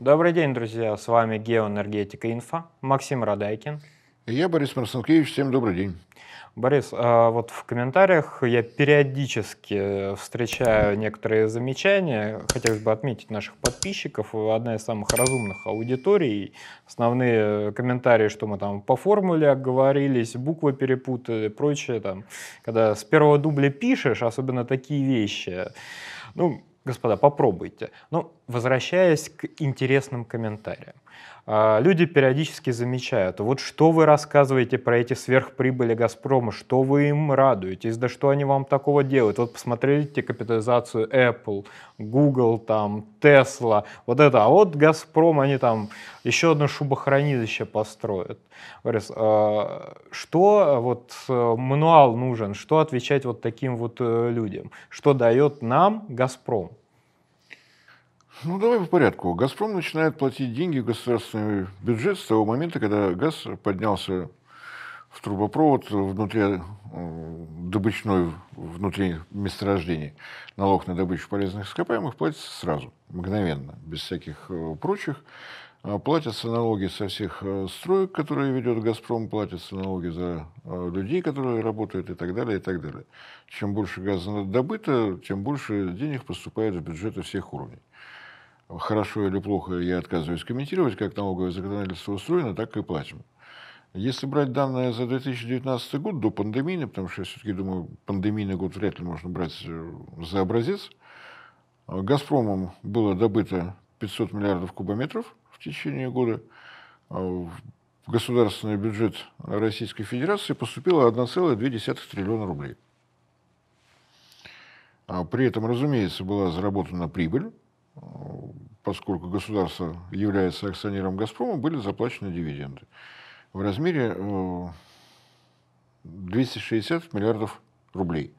Добрый день, друзья. С вами Геоэнергетика Инфа. Максим Радайкин. И я Борис Марсенкевич. Всем добрый день. Борис, а вот в комментариях я периодически встречаю некоторые замечания. Хотелось бы отметить наших подписчиков. Одна из самых разумных аудиторий. Основные комментарии, что мы там по формуле оговорились, буквы перепутали прочее. Там, когда с первого дубля пишешь, особенно такие вещи. Ну, господа, попробуйте. Ну, возвращаясь к интересным комментариям. А, люди периодически замечают, вот что вы рассказываете про эти сверхприбыли «Газпрома», что вы им радуетесь, да что они вам такого делают. Вот посмотрите капитализацию Apple, Google, там, Tesla, вот это. А вот «Газпром», они там еще одно шубохранилище построят. «А, что вот э, мануал нужен, что отвечать вот таким вот э, людям, что дает нам «Газпром»? Ну, давай по порядку. «Газпром» начинает платить деньги в государственный бюджет с того момента, когда газ поднялся в трубопровод внутри э, добычной внутри месторождения. Налог на добычу полезных ископаемых платится сразу, мгновенно, без всяких э, прочих. А платятся налоги со всех э, строек, которые ведет «Газпром», платятся налоги за людей, которые работают и так далее, и так далее. Чем больше газа добыто, тем больше денег поступает в бюджеты всех уровней хорошо или плохо я отказываюсь комментировать, как налоговое законодательство устроено, так и платим. Если брать данные за 2019 год, до пандемии, потому что я все-таки думаю, пандемийный год вряд ли можно брать э, за образец, э, «Газпромом» было добыто 500 миллиардов кубометров в течение года, э, в государственный бюджет Российской Федерации поступило 1,2 триллиона рублей. А при этом, разумеется, была заработана прибыль, поскольку государство является акционером «Газпрома», были заплачены дивиденды в размере 260 э, миллиардов рублей.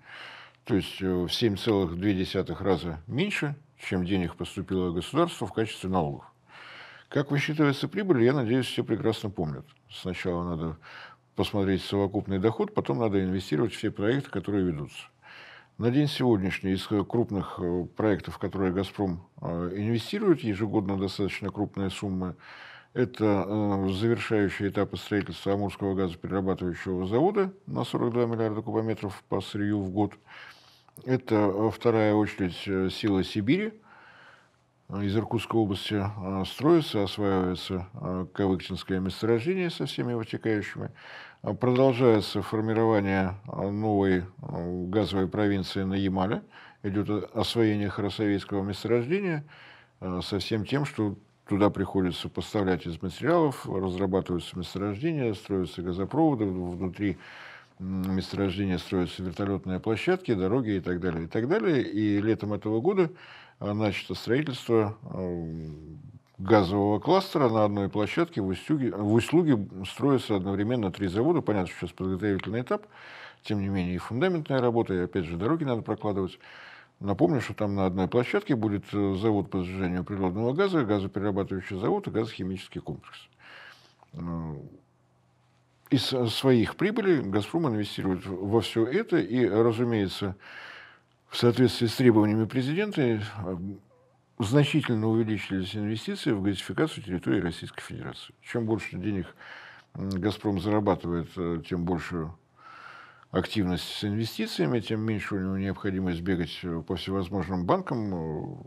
То есть э, в 7,2 раза меньше, чем денег поступило государству в качестве налогов. Как высчитывается прибыль, я надеюсь, все прекрасно помнят. Сначала надо посмотреть совокупный доход, потом надо инвестировать в все проекты, которые ведутся. На день сегодняшний из э, крупных э, проектов, которые «Газпром» э, инвестирует, ежегодно достаточно крупные суммы, это завершающий этап строительства Амурского газоперерабатывающего завода на 42 миллиарда кубометров по сырью в год. Это вторая очередь «Сила Сибири», Э, из Иркутской области э, строится, осваивается э, Кавыкчинское месторождение со всеми вытекающими. Продолжается формирование новой газовой провинции на Ямале. Идет освоение Харасовейского месторождения со всем тем, что туда приходится поставлять из материалов, разрабатываются месторождения, строятся газопроводы внутри месторождения строятся вертолетные площадки, дороги и так далее, и так далее. И летом этого года а, начато строительство э, газового кластера на одной площадке в Устюге. Э, в Услуге строятся одновременно три завода. Понятно, что сейчас подготовительный этап. Тем не менее, и фундаментная работа, и опять же дороги надо прокладывать. Напомню, что там на одной площадке будет э, завод по сжижению природного газа, газоперерабатывающий завод и газохимический комплекс. Из своих прибылей «Газпром» инвестирует во все это, и, разумеется, в соответствии с требованиями президента э, значительно увеличились инвестиции в газификацию территории Российской Федерации. Чем больше денег «Газпром» зарабатывает, э, тем больше активность с инвестициями, тем меньше у него необходимость бегать э, по всевозможным банкам.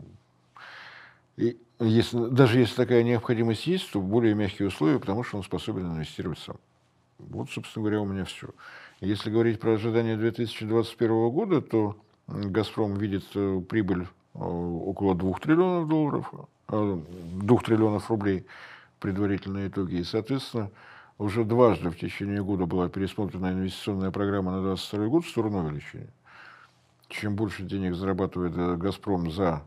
И если, даже если такая необходимость есть, то более мягкие условия, потому что он способен инвестировать сам. Вот, собственно говоря, у меня все. Если говорить про ожидания 2021 года, то Газпром видит э, прибыль э, около 2 триллионов долларов, 2 э, триллионов рублей предварительные итоги. И, соответственно, уже дважды в течение года была пересмотрена инвестиционная программа на 2022 год в сторону увеличения. Чем больше денег зарабатывает «Газпром» за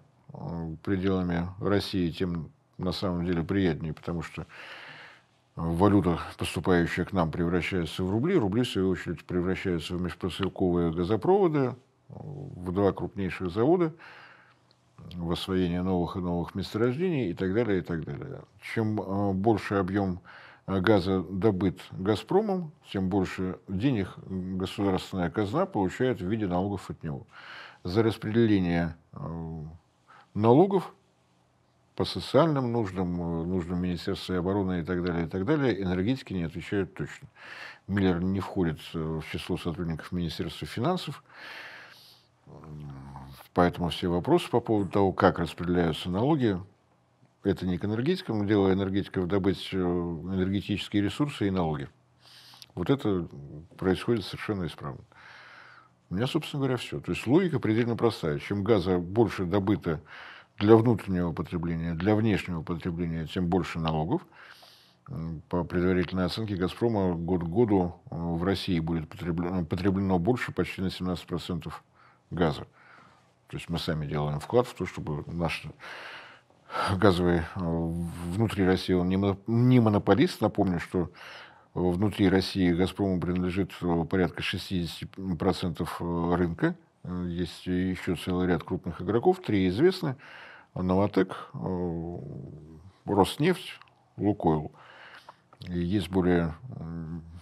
пределами России, тем на самом деле приятнее, потому что валюта, поступающая к нам, превращается в рубли, рубли, в свою очередь, превращаются в межпосылковые газопроводы, в два крупнейших завода, в освоение новых и новых месторождений и так далее, и так далее. Чем э, больше объем э, газа добыт «Газпромом», тем больше денег государственная казна получает в виде налогов от него. За распределение э, налогов по социальным нуждам, нуждам Министерства обороны и так далее, и так далее, энергетики не отвечают точно. Миллер не входит в число сотрудников Министерства финансов. Поэтому все вопросы по поводу того, как распределяются налоги, это не к энергетикам, дело энергетиков добыть э, энергетические ресурсы и налоги. Вот это происходит совершенно исправно. У меня, собственно говоря, все. То есть логика предельно простая. Чем газа больше добыто для внутреннего потребления, для внешнего потребления, тем больше налогов. По предварительной оценке «Газпрома» год к году э, в России будет потреблено, потреблено больше почти на 17% газа. То есть мы сами делаем вклад в то, чтобы наш газовый э, внутри России, он не монополист. Напомню, что внутри России «Газпрому» принадлежит э, порядка 60% э, рынка. Есть еще целый ряд крупных игроков, три известны. «Новотек», «Роснефть», «Лукойл». Есть более,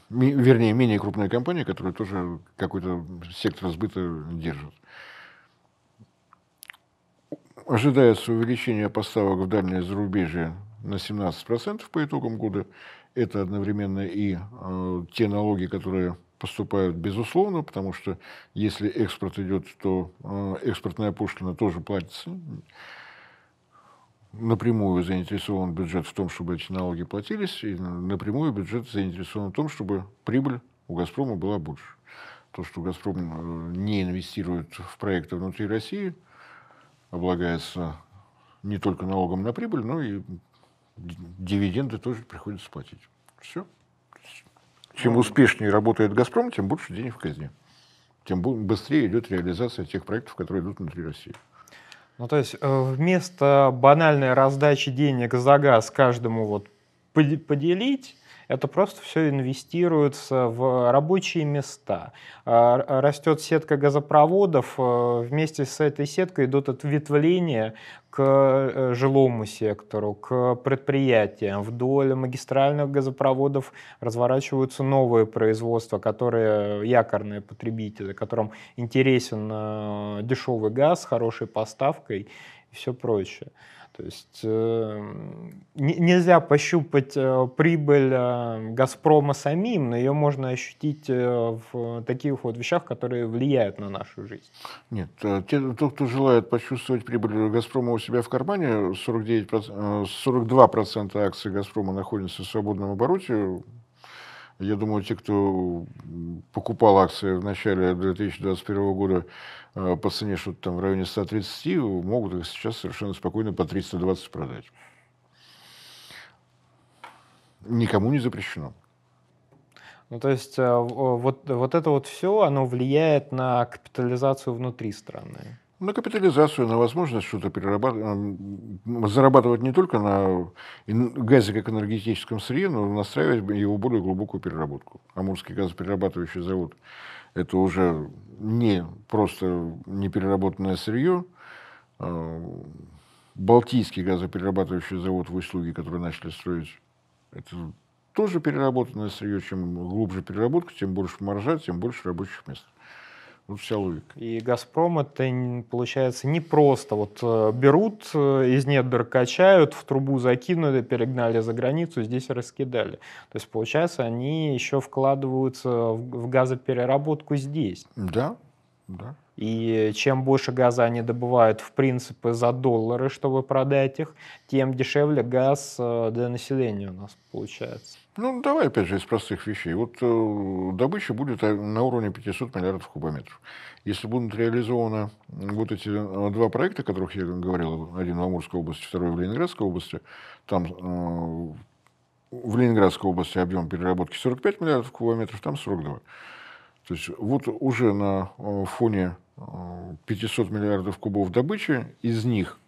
вернее, менее крупные компании, которые тоже какой-то сектор сбыта держат. Ожидается увеличение поставок в дальнее зарубежье на 17% по итогам года. Это одновременно и э, те налоги, которые поступают безусловно, потому что если экспорт идет, то э, экспортная пошлина тоже платится. Напрямую заинтересован бюджет в том, чтобы эти налоги платились, и напрямую бюджет заинтересован в том, чтобы прибыль у «Газпрома» была больше. То, что «Газпром» э, не инвестирует в проекты внутри России – облагается не только налогом на прибыль, но и дивиденды тоже приходится платить. Все. Чем успешнее работает «Газпром», тем больше денег в казне. Тем быстрее идет реализация тех проектов, которые идут внутри России. Ну, то есть э, вместо банальной раздачи денег за газ каждому вот поделить, это просто все инвестируется в рабочие места. А, а, Растет сетка газопроводов, э, вместе с этой сеткой идут ответвления к э, жилому сектору, к предприятиям. Вдоль магистральных газопроводов разворачиваются новые производства, которые якорные потребители, которым интересен э, дешевый газ с хорошей поставкой и все прочее. То есть э, нельзя пощупать э, прибыль э, Газпрома самим, но ее можно ощутить э, в таких вот вещах, которые влияют на нашу жизнь. Нет, э, те, тот, кто желает почувствовать прибыль Газпрома у себя в кармане, 49, 42% э, акций Газпрома находятся в свободном обороте, я думаю, те, кто покупал акции в начале 2021 года э, по цене что-то там в районе 130, могут их сейчас совершенно спокойно по 320 продать. Никому не запрещено. Ну, то есть э, э, вот, вот это вот все, оно влияет на капитализацию внутри страны. На капитализацию, на возможность что-то перерабатывать, зарабатывать не только на газе как энергетическом сырье, но настраивать его более глубокую переработку. Амурский газоперерабатывающий завод – это уже не просто непереработанное сырье. А, Балтийский газоперерабатывающий завод в Услуге, который начали строить, это тоже переработанное сырье. Чем глубже переработка, тем больше маржа, тем больше рабочих мест. Вот ну, вся логика. И «Газпром» это, получается, не просто вот э, берут, э, из недр качают, в трубу закинули, перегнали за границу, здесь раскидали. То есть, получается, они еще вкладываются в газопереработку здесь. Да, да. И чем больше газа они добывают, в принципе, за доллары, чтобы продать их, тем дешевле газ э, для населения у нас получается. Ну, давай, опять же, из простых вещей. Вот э, добыча будет э, на уровне 500 миллиардов кубометров. Если будут реализованы вот эти э, два проекта, о которых я говорил, один в Амурской области, второй в Ленинградской области, там э, в Ленинградской области объем переработки 45 миллиардов кубометров, там 42. То есть вот уже на э, фоне 500 э, миллиардов кубов добычи, из них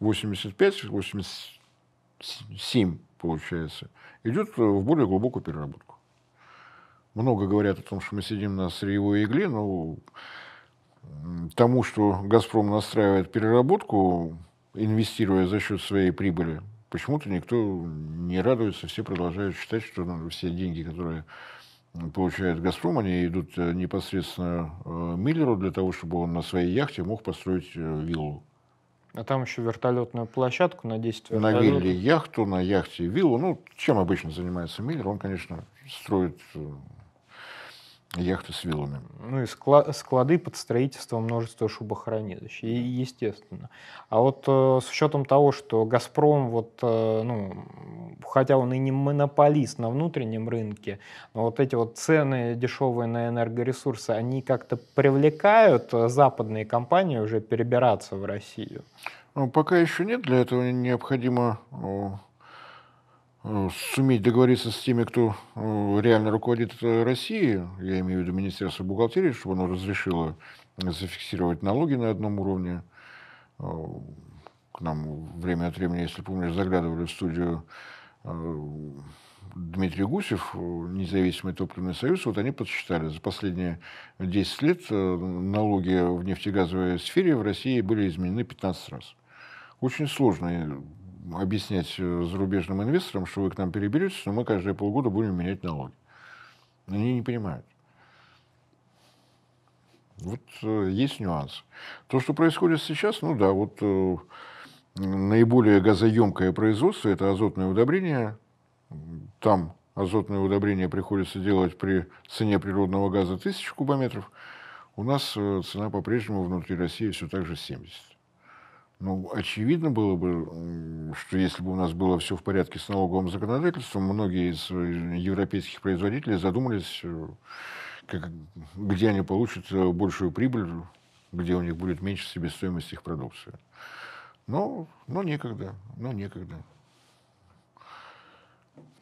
85-87, получается, идет э, в более глубокую переработку. Много говорят о том, что мы сидим на сырьевой игле, но тому, что «Газпром» настраивает переработку, инвестируя за счет своей прибыли, почему-то никто не радуется, все продолжают считать, что ну, все деньги, которые получает «Газпром», они идут э, непосредственно э, Миллеру для того, чтобы он на своей яхте мог построить э, виллу. А там еще вертолетную площадку на 10 вертолетов. На вилле яхту, на яхте виллу. Ну, чем обычно занимается Миллер? Он, конечно, строит Яхты с вилами Ну и склады под строительство множества шубохранилищ, и, естественно. А вот э, с учетом того, что «Газпром», вот, э, ну, хотя он и не монополист на внутреннем рынке, но вот эти вот цены дешевые на энергоресурсы, они как-то привлекают э, западные компании уже перебираться в Россию? Ну, пока еще нет. Для этого необходимо Э, суметь договориться с теми, кто э, реально руководит э, Россией, я имею в виду Министерство бухгалтерии, чтобы оно разрешило зафиксировать налоги на одном уровне. К нам время от времени, если помнишь, заглядывали в студию Дмитрий Гусев, независимый топливный союз, вот они подсчитали, за последние 10 лет налоги в нефтегазовой сфере в России были изменены 15 раз. Очень сложно объяснять э, зарубежным инвесторам, что вы к нам переберетесь, но мы каждые полгода будем менять налоги. Они не понимают. Вот э, есть нюанс. То, что происходит сейчас, ну да, вот э, наиболее газоемкое производство – это азотное удобрение. Там азотное удобрение приходится делать при цене природного газа 1000 кубометров. У нас э, цена по-прежнему внутри России все так же 70. Ну, очевидно было бы, что если бы у нас было все в порядке с налоговым законодательством, многие из э, европейских производителей задумались, э, как, где они получат э, большую прибыль, где у них будет меньше себестоимость их продукции. Но, но некогда, но некогда.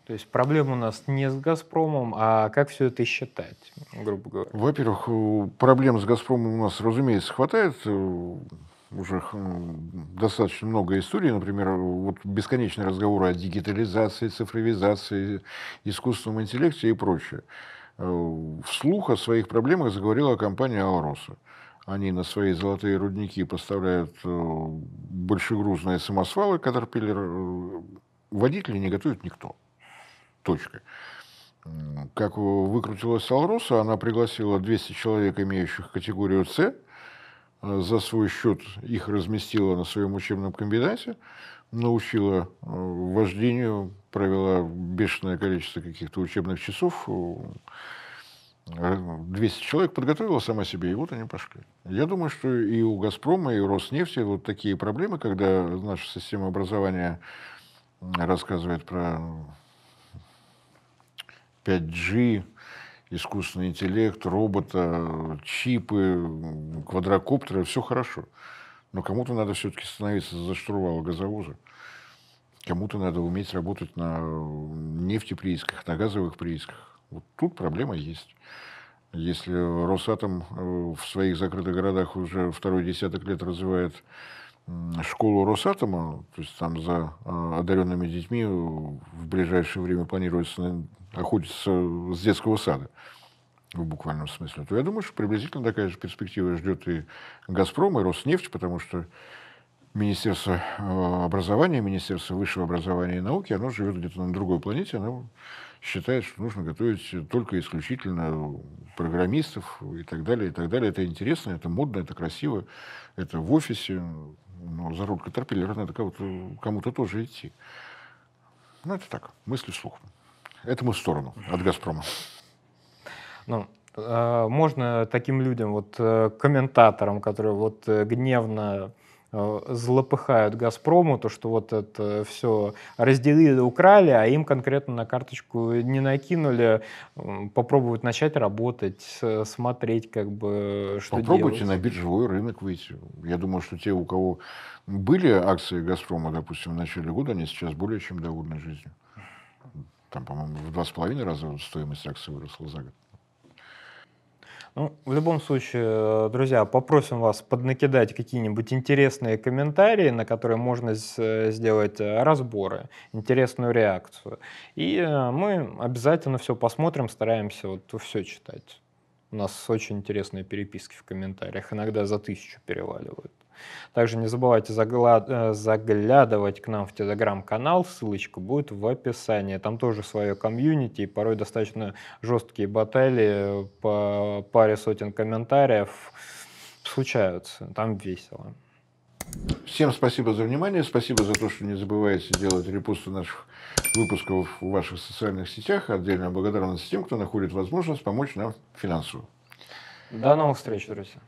То есть проблема у нас не с «Газпромом», а как все это считать, грубо говоря? Во-первых, проблем с «Газпромом» у нас, разумеется, хватает уже достаточно много историй, например, вот бесконечные разговоры о дигитализации, цифровизации, искусственном интеллекте и прочее. Э, вслух о своих проблемах заговорила компания «Алроса». Они на свои золотые рудники поставляют э, большегрузные самосвалы «Катерпиллер». Э, водители не готовит никто. Точка как выкрутилась Алроса, она пригласила 200 человек, имеющих категорию С, Э, за свой счет их разместила на своем учебном комбинате, научила э, вождению, провела бешеное количество каких-то учебных часов. 200 э, человек подготовила сама себе, и вот они пошли. Я думаю, что и у «Газпрома», и у «Роснефти» вот такие проблемы, когда наша система образования рассказывает про 5G, искусственный интеллект, робота, чипы, квадрокоптеры, все хорошо. Но кому-то надо все-таки становиться за штурвал газовоза. Кому-то надо уметь работать на нефтеприисках, на газовых приисках. Вот тут проблема есть. Если Росатом э, в своих закрытых городах уже второй десяток лет развивает школу Росатома, то есть там за э, одаренными детьми э, в ближайшее время планируется охотятся с детского сада в буквальном смысле, то я думаю, что приблизительно такая же перспектива ждет и «Газпром», и «Роснефть», потому что Министерство э, образования, Министерство высшего образования и науки, оно живет где-то на другой планете, оно считает, что нужно готовить только исключительно программистов и так далее, и так далее. Это интересно, это модно, это красиво, это в офисе. Но за руль Катерпиллера надо э, кому-то кому -то тоже идти. Ну, это так, мысли вслух. Это мы в сторону от «Газпрома»? Ну, э, можно таким людям, вот э, комментаторам, которые вот э, гневно злопыхают «Газпрому», то, что вот это все разделили, украли, а им конкретно на карточку не накинули, попробовать начать работать, смотреть, как бы, что Попробуйте делать. на биржевой рынок выйти. Я думаю, что те, у кого были акции «Газпрома», допустим, в начале года, они сейчас более чем довольны жизнью. Там, по-моему, в два с половиной раза стоимость акций выросла за год. Ну, в любом случае, э, друзья, попросим вас поднакидать какие-нибудь интересные комментарии, на которые можно э, сделать э, разборы, интересную реакцию. И мы обязательно все посмотрим, стараемся вот все читать. У нас очень интересные переписки в комментариях, иногда за тысячу переваливают. Также не забывайте э, заглядывать к нам в телеграм-канал, ссылочка будет в описании. Там тоже свое комьюнити, порой достаточно жесткие баталии э, по паре сотен комментариев случаются, там весело. Всем спасибо за внимание, спасибо за то, что не забываете делать репосты наших выпусков в ваших социальных сетях. Отдельная благодарность тем, кто находит возможность помочь нам финансово. До новых встреч, друзья.